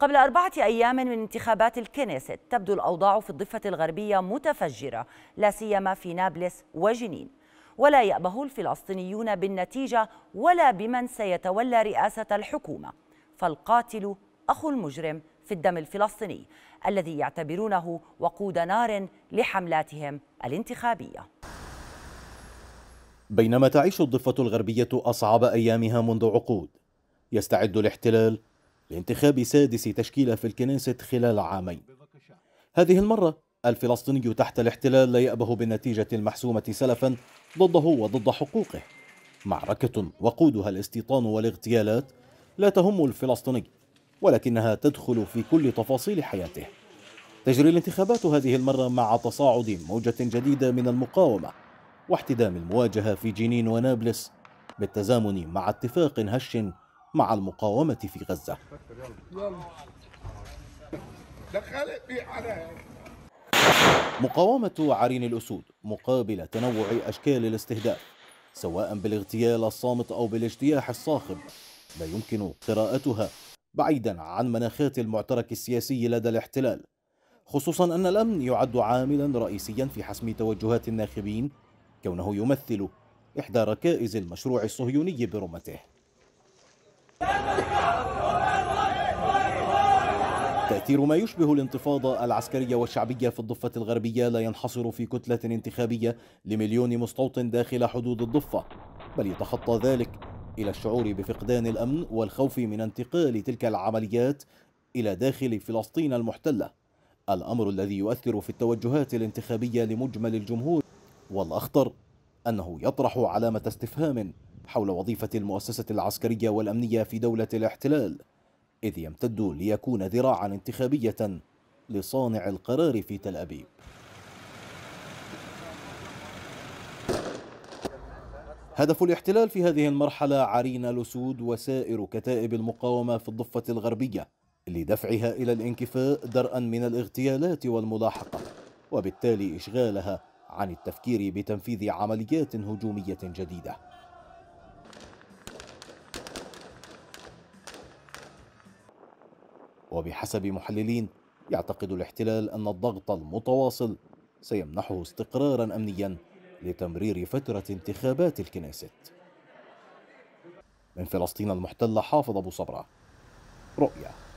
قبل أربعة أيام من انتخابات الكنيست تبدو الأوضاع في الضفة الغربية متفجرة لا سيما في نابلس وجنين ولا يأبه الفلسطينيون بالنتيجة ولا بمن سيتولى رئاسة الحكومة فالقاتل أخو المجرم في الدم الفلسطيني الذي يعتبرونه وقود نار لحملاتهم الانتخابية بينما تعيش الضفة الغربية أصعب أيامها منذ عقود يستعد الاحتلال لانتخاب سادس تشكيلة في الكنيسة خلال عامين هذه المرة الفلسطيني تحت الاحتلال لا يأبه بالنتيجة المحسومة سلفا ضده وضد حقوقه معركة وقودها الاستيطان والاغتيالات لا تهم الفلسطيني ولكنها تدخل في كل تفاصيل حياته تجري الانتخابات هذه المرة مع تصاعد موجة جديدة من المقاومة واحتدام المواجهة في جنين ونابلس بالتزامن مع اتفاق هش مع المقاومة في غزة مقاومة عرين الأسود مقابل تنوع أشكال الاستهداف سواء بالاغتيال الصامت أو بالاجتياح الصاخب لا يمكن قراءتها بعيدا عن مناخات المعترك السياسي لدى الاحتلال خصوصا أن الأمن يعد عاملا رئيسيا في حسم توجهات الناخبين كونه يمثل إحدى ركائز المشروع الصهيوني برمته تأثير ما يشبه الانتفاضة العسكرية والشعبية في الضفة الغربية لا ينحصر في كتلة انتخابية لمليون مستوطن داخل حدود الضفة بل يتخطى ذلك إلى الشعور بفقدان الأمن والخوف من انتقال تلك العمليات إلى داخل فلسطين المحتلة الأمر الذي يؤثر في التوجهات الانتخابية لمجمل الجمهور والأخطر أنه يطرح علامة استفهام حول وظيفة المؤسسة العسكرية والأمنية في دولة الاحتلال إذ يمتد ليكون ذراعا انتخابية لصانع القرار في تل أبيب هدف الاحتلال في هذه المرحلة عرين لسود وسائر كتائب المقاومة في الضفة الغربية لدفعها إلى الانكفاء درءا من الاغتيالات والملاحقة وبالتالي إشغالها عن التفكير بتنفيذ عمليات هجومية جديدة وبحسب محللين يعتقد الاحتلال أن الضغط المتواصل سيمنحه استقرارا أمنيا لتمرير فترة انتخابات الكنيست من فلسطين المحتلة حافظ أبو صبرة رؤيه